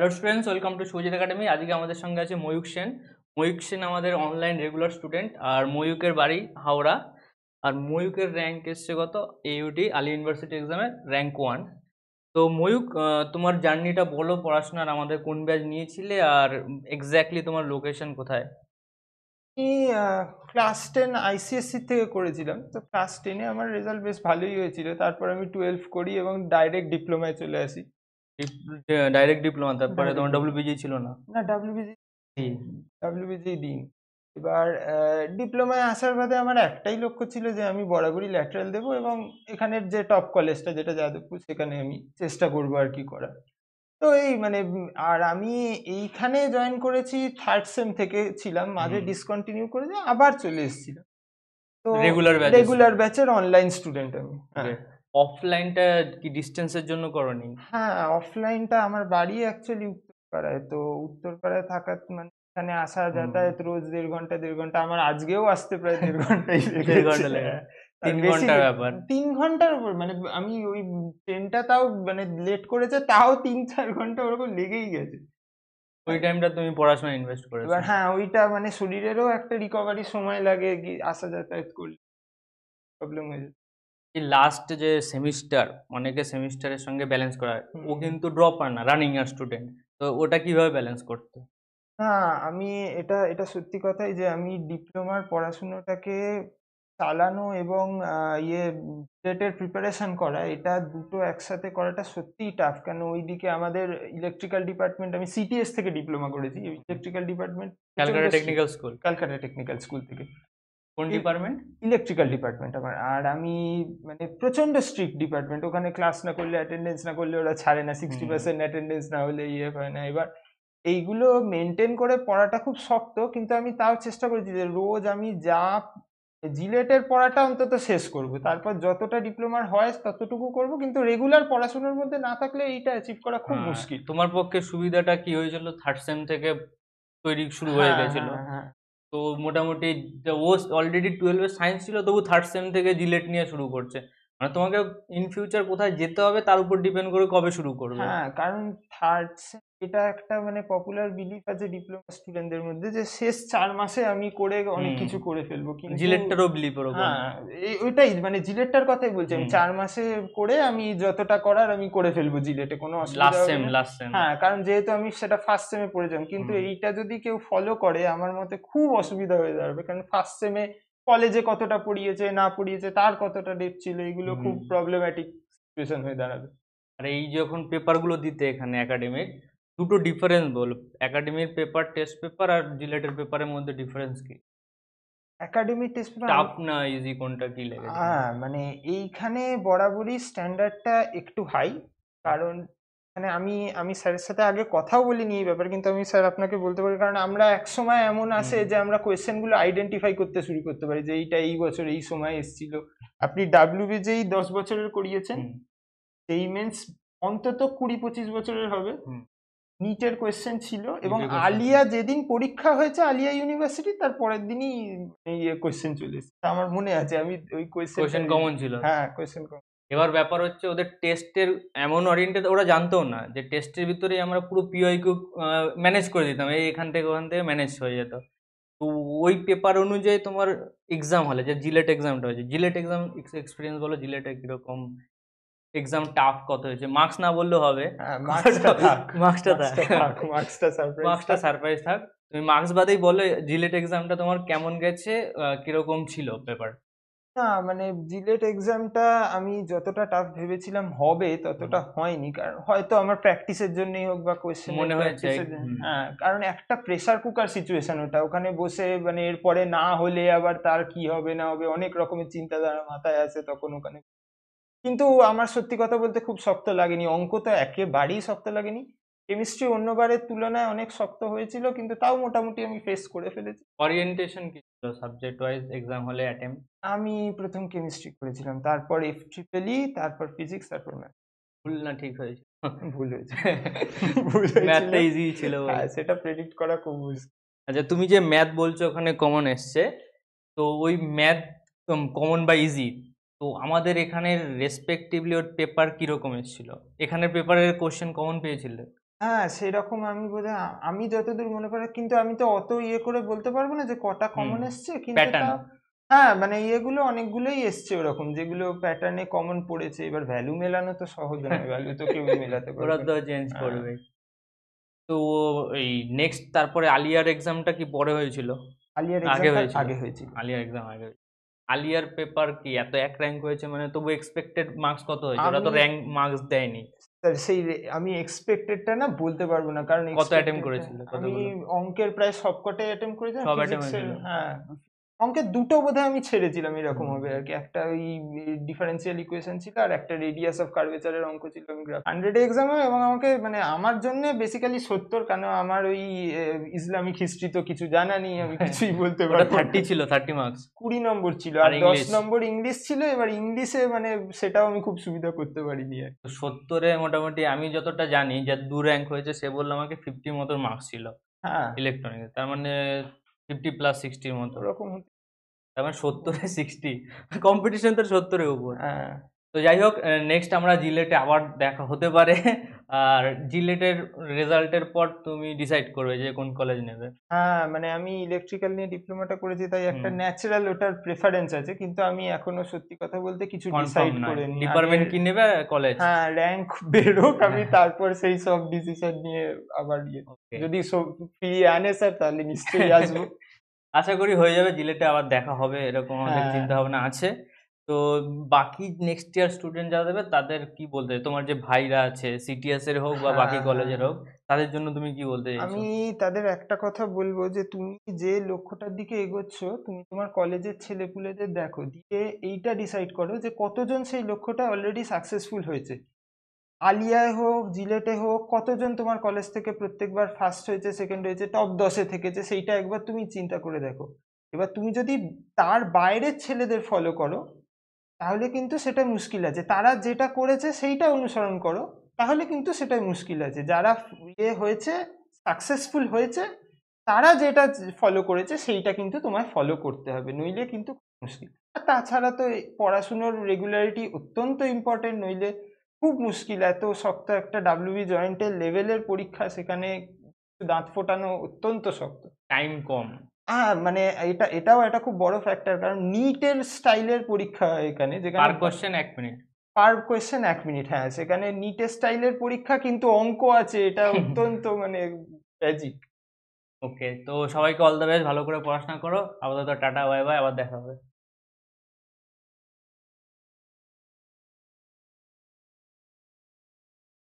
Hello students welcome to Sujit academy আজকে আমাদের সঙ্গে আছে ময়ূক সেন ময়ূক সেন আমাদের অনলাইন রেগুলার স্টুডেন্ট আর ময়ূকের বাড়ি হাওড়া আর ময়ূকের র্যাঙ্ক এসছে কত এইউটি আলী ইউনিভার্সিটি এক্সামে র্যাঙ্ক ওয়ান তো ময়ূক তোমার জার্নিটা বলো পড়াশোনার আমাদের কোন ব্যাচ নিয়েছিলে আর এক্স্যাক্টলি তোমার লোকেশন কোথায় আমি ক্লাস টেন আইসিএসসি থেকে করেছিলাম তো ক্লাস টেনে আমার রেজাল্ট বেশ ভালোই হয়েছিল তারপর আমি টুয়েলভ করি এবং ডাইরেক্ট ডিপ্লোমায় চলে আসি ডাইরেক্ট ডিপ্লোমা তারপরে তোমার ডব্লিউবিজি ছিল না না ডব্লিউবিজি ডব্লিউবিজি দিন এবার ডিপ্লোমায় আসার বাদে আমার একটাই লক্ষ্য ছিল যে আমি বরাবরই ল্যাটারাল দেবো এবং এখানের যে টপ কলেজটা যেটা যাদবপুর সেখানে আমি চেষ্টা করবো আর কি করার তো এই মানে আর আমি এইখানে জয়েন করেছি থার্ড সেম থেকে ছিলাম মাঝে ডিসকন্টিনিউ করে আবার চলে এসেছিলাম তো রেগুলার ব্যাচের অনলাইন স্টুডেন্ট আমি হ্যাঁ। অফলাইনটা কি ডিস্টেন্সের জন্য করনি হ্যাঁ অফলাইনটা আমার বাড়ি অ্যাকচুয়ালি উত্তরপাড়ায় তো উত্তরপাড়ায় থাকা মানে এখানে আসা যাতায়াত রোজ দেড় ঘন্টা দেড় ঘন্টা আমার আজকেও আসতে প্রায় দেড় ঘন্টাই দেড় ঘন্টা লাগে তিন ঘন্টার তিন ঘন্টার উপর মানে আমি ওই ট্রেনটা তাও মানে লেট করেছে তাও তিন চার ঘন্টা ওরকম লেগেই গেছে ওই টাইমটা তুমি পড়াশোনা ইনভেস্ট করে এবার হ্যাঁ ওইটা মানে শরীরেরও একটা রিকভারি সময় লাগে আসা যাতায়াত করলে প্রবলেম হয়ে যায় লাস্ট যে সেমিস্টার অনেকে সেমিস্টারের সঙ্গে ব্যালেন্স করা হয় ও কিন্তু ড্রপ হয় না রানিং আর স্টুডেন্ট তো ওটা কিভাবে ব্যালেন্স করতে হ্যাঁ আমি এটা এটা সত্যি কথাই যে আমি ডিপ্লোমার পড়াশুনোটাকে চালানো এবং ইয়ে ডেটের প্রিপারেশান করা এটা দুটো একসাথে করাটা সত্যিই টাফ কেন ওইদিকে আমাদের ইলেকট্রিক্যাল ডিপার্টমেন্ট আমি সিটিএস থেকে ডিপ্লোমা করেছি electrical department Calcutta technical school Calcutta technical school থেকে কোন ডিপার্টমেন্ট ইলেকট্রিক্যাল ডিপার্টমেন্ট আমার আর আমি মানে প্রচন্ড স্ট্রিক্ট ডিপার্টমেন্ট ওখানে ক্লাস না করলে অ্যাটেন্ডেন্স না করলে ওরা ছাড়ে না সিক্সটি পার্সেন্ট অ্যাটেন্ডেন্স না হলে ইয়ে হয় না এবার এইগুলো মেনটেন করে পড়াটা খুব শক্ত কিন্তু আমি তাও চেষ্টা করেছি যে রোজ আমি যা জিলেটের পড়াটা অন্তত শেষ করব তারপর যতটা ডিপ্লোমার হয় ততটুকু করব কিন্তু রেগুলার পড়াশোনার মধ্যে না থাকলে এইটা অ্যাচিভ করা খুব হ্যাঁ, মুশকিল তোমার পক্ষে সুবিধাটা কি হয়েছিল থার্ড সেম থেকে তৈরি শুরু হ্যাঁ, হয়ে গেছিল হ্যাঁ, তো মোটামুটি ও অলরেডি টুয়েলভে সায়েন্স ছিল তবু থার্ড সেম থেকে জিলেট নিয়ে শুরু করছে মানে তোমাকে ইন ফিউচার কোথায় যেতে হবে তার উপর ডিপেন্ড করে কবে শুরু করবে হ্যাঁ কারণ থার্ড সেম এটা একটা মানে পপুলার বিলিফ আছে ডিপ্লোমা স্টুডেন্টদের মধ্যে যে শেষ চার মাসে আমি করে অনেক কিছু করে ফেলবো কিন্তু জিলেটটারও বিলিফ ওরকম হ্যাঁ ওইটাই মানে জিলেটটার কথাই বলছি আমি চার মাসে করে আমি যতটা করার আমি করে ফেলবো জিলেটে কোনো লাস্ট সেম লাস্ট সেম হ্যাঁ কারণ যেহেতু আমি সেটা ফার্স্ট সেমে পড়েছিলাম কিন্তু এইটা যদি কেউ ফলো করে আমার মতে খুব অসুবিধা হয়ে যাবে কারণ ফার্স্ট সেমে কলেজে কতটা পড়িয়েছে না পড়িয়েছে তার কতটা ডেপ ছিল এগুলো খুব প্রবলেম্যাটিক সিচুয়েশন হয়ে দাঁড়াবে আর এই যখন পেপারগুলো দিতে এখানে একাডেমিক দুটো ডিফারেন্স বল একাডেমির পেপার টেস্ট পেপার আর জিলেটের পেপারের মধ্যে ডিফারেন্স কি একাডেমি টেস্ট টাফ না ইজি কোনটা কি লাগে হ্যাঁ মানে এইখানে বরাবরই স্ট্যান্ডার্ডটা একটু হাই কারণ মানে আমি আমি স্যারের সাথে আগে কথাও বলিনি এই ব্যাপারে কিন্তু আমি স্যার আপনাকে বলতে পারি কারণ আমরা এক সময় এমন আছে যে আমরা কোয়েশ্চেনগুলো আইডেন্টিফাই করতে শুরু করতে পারি যে এইটা এই বছর এই সময় এসেছিল আপনি ডাব্লিউ যেই দশ বছরের করিয়েছেন সেই মেন্স অন্তত কুড়ি পঁচিশ বছরের হবে নিটের কোয়েশ্চেন ছিল এবং আলিয়া যেদিন পরীক্ষা হয়েছে আলিয়া ইউনিভার্সিটি তার পরের দিনই এই কোয়েশ্চেন চলে এসেছে আমার মনে আছে আমি ওই কোয়েশ্চেন কোয়েশ্চেন কমন ছিল হ্যাঁ কোয়েশ্চেন কমন এবার ব্যাপার হচ্ছে ওদের টেস্টের এমন অরিয়েন্টেড ওরা জানতো না যে টেস্টের ভিতরে আমরা পুরো পিওইকিউ ম্যানেজ করে দিতাম এই এখান থেকে ওখান থেকে ম্যানেজ হয়ে যেত তো ওই পেপার অনুযায়ী তোমার এক্সাম হলে যে জিলেট এক্সামটা হয়েছে জিলেট এক্সাম এক্সপিরিয়েন্স বলো জিলেটে কীরকম এক্সাম টাফ কত হয়েছে মার্কস না বললেও হবে মার্কসটা হ্যাঁ, সারপ্রাইজ থাক তুমি মার্কস বাদেই বলে জিলেট এক্সামটা তোমার কেমন গেছে কিরকম ছিল পেপার না মানে জিলেট এক্সামটা e আমি যতটা টাফ ভেবেছিলাম হবে ততটা হয়নি কারণ হয়তো আমার প্র্যাকটিসের জন্যই হোক বা কোয়েশ্চেন মনে হয়েছে হ্যাঁ কারণ একটা প্রেসার কুকার সিচুয়েশন ওটা ওখানে বসে মানে এরপরে না হলে আবার তার কি হবে না হবে অনেক রকমের চিন্তাধারা মাথায় আছে তখন ওখানে কিন্তু আমার সত্যি কথা বলতে খুব শক্ত লাগেনি অঙ্ক তো একেবারেই শক্ত লাগেনি কেমিস্ট্রি অন্যবারের তুলনায় অনেক শক্ত হয়েছিল কিন্তু তাও মোটামুটি আমি ফেস করে ফেলেছি অরিয়েন্টেশন কি ছিল সাবজেক্ট ওয়াইজ এক্সাম হলে অ্যাটেম্প আমি প্রথম কেমিস্ট্রি করেছিলাম তারপর এফ ট্রিপেলি তারপর ফিজিক্স তারপর ম্যাথ ভুল না ঠিক হয়েছে ভুল হয়েছে ভুল ম্যাথ ইজি ছিল হ্যাঁ, সেটা প্রেডিক্ট করা খুব মুশকিল আচ্ছা তুমি যে ম্যাথ বলছো ওখানে কমন এসছে তো ওই ম্যাথ কমন বা ইজি তো আমাদের এখানের রেসপেক্টিভলি ওর পেপার কীরকম এসেছিল এখানের পেপারের কোশ্চেন কমন পেয়েছিল হ্যাঁ সেরকম আমি বোধ আমি যতদূর মনে করি কিন্তু আমি তো অত ইয়ে করে বলতে পারবো না যে কটা কমন এসছে কিন্তু হ্যাঁ মানে ইয়েগুলো অনেকগুলোই এসছে ওরকম যেগুলো প্যাটার্নে কমন পড়েছে এবার ভ্যালু মেলানো তো সহজ নয় ভ্যালু তো কেউ মেলাতে পারবে ওরা তো চেঞ্জ হ্যাঁ। করবে তো এই নেক্সট তারপরে আলিয়ার এক্সামটা কি পরে হয়েছিল আলিয়ার আগে হয়েছিল আগে হয়েছিল আলিয়ার এক্সাম আগে আলিয়ার পেপার কি এত এক র্যাঙ্ক হয়েছে মানে তবু এক্সপেক্টেড মার্কস কত হয়েছে ওরা তো র্যাঙ্ক মার্কস দেয়নি সেই আমি এক্সপেক্টেডটা না বলতে পারবো না কারণ কত অ্যাটেম্প করেছিল আমি অঙ্কের প্রায় সবকটাই অ্যাটেম্প করেছি সব অ্যাটেম্প হ্যাঁ অঙ্কের দুটো বোধহয় আমি ছেড়েছিলাম এরকম হবে আর কি একটা ওই ডিফারেন্সিয়াল ইকুয়েশন ছিল আর একটা রেডিয়াস অফ কার্ভেচারের অঙ্ক ছিল আমি গ্রাফ হান্ড্রেড এক্সামে এবং আমাকে মানে আমার জন্য বেসিক্যালি সত্তর কেন আমার ওই ইসলামিক হিস্ট্রি তো কিছু জানা নেই আমি হ্যাঁ। কিছুই বলতে পারি থার্টি ছিল থার্টি মার্কস কুড়ি নম্বর ছিল আর দশ নম্বর ইংলিশ ছিল এবার ইংলিশে মানে সেটাও আমি খুব সুবিধা করতে পারিনি আর সত্তরে মোটামুটি আমি যতটা জানি যার দু র্যাঙ্ক হয়েছে সে বললো আমাকে ফিফটি মতো মার্কস ছিল হ্যাঁ ইলেকট্রনিক্স তার মানে ফিফটি প্লাস সিক্সটির মতো ওরকম তার মানে সত্তরে সিক্সটি কম্পিটিশন তার সত্তরের উপর হ্যাঁ তো যাই হোক নেক্সট আমরা জিলেটে আবার দেখা হতে পারে আর জিলেটের রেজাল্টের পর তুমি ডিসাইড করবে যে কোন কলেজ নেবে হ্যাঁ মানে আমি ইলেকট্রিক্যাল নিয়ে ডিপ্লোমাটা করেছি তাই একটা ন্যাচারাল ওটার প্রেফারেন্স আছে কিন্তু আমি এখনো সত্যি কথা বলতে কিছু ডিসাইড করে ডিপার্টমেন্ট কি নেবে কলেজ হ্যাঁ র্যাঙ্ক বেরোক আমি তারপর সেই সব ডিসিশন নিয়ে আবার ইয়ে যদি ফ্রি আনে স্যার তাহলে নিশ্চয়ই আসবো আশা করি হয়ে যাবে জিলেটে আবার দেখা হবে এরকম অনেক হ্যাঁ। চিন্তা ভাবনা আছে তো বাকি নেক্সট ইয়ার স্টুডেন্ট যারা দেবে তাদের কি বলতে তোমার যে ভাইরা আছে সিটিএস এর হোক বা বাকি কলেজের হ্যাঁ, হ্যাঁ। হোক তাদের জন্য তুমি কি বলতে আমি তাদের একটা কথা বলবো যে তুমি যে লক্ষ্যটার দিকে এগোচ্ছ তুমি তোমার কলেজের ছেলেপুলেদের দেখো দিয়ে এইটা ডিসাইড করো যে কতজন সেই লক্ষ্যটা অলরেডি সাকসেসফুল হয়েছে আলিয়ায় হোক জিলেটে হোক কতজন তোমার কলেজ থেকে প্রত্যেকবার ফার্স্ট হয়েছে সেকেন্ড হয়েছে টপ দশে থেকেছে সেইটা একবার তুমি চিন্তা করে দেখো এবার তুমি যদি তার বাইরের ছেলেদের ফলো করো তাহলে কিন্তু সেটা মুশকিল আছে তারা যেটা করেছে সেইটা অনুসরণ করো তাহলে কিন্তু সেটা মুশকিল আছে যারা ইয়ে হয়েছে সাকসেসফুল হয়েছে তারা যেটা ফলো করেছে সেইটা কিন্তু তোমায় ফলো করতে হবে নইলে কিন্তু মুশকিল আর তাছাড়া তো পড়াশুনোর রেগুলারিটি অত্যন্ত ইম্পর্টেন্ট নইলে খুব মুশকিল এত শক্ত একটা ডাব্লিউবি জয়েন্টের লেভেলের পরীক্ষা সেখানে দাঁত ফোটানো অত্যন্ত শক্ত টাইম কম হ্যাঁ মানে এটা এটাও একটা খুব বড় ফ্যাক্টর কারণ নিটের স্টাইলের পরীক্ষা হয় এখানে যেখানে পার কোশ্চেন এক মিনিট পার কোয়েশ্চেন এক মিনিট হ্যাঁ সেখানে নিট স্টাইলের পরীক্ষা কিন্তু অঙ্ক আছে এটা অত্যন্ত মানে ম্যাজিক ওকে তো সবাইকে অল দ্য বেস্ট ভালো করে পড়াশোনা করো আপাতত টাটা বাই বাই আবার দেখা হবে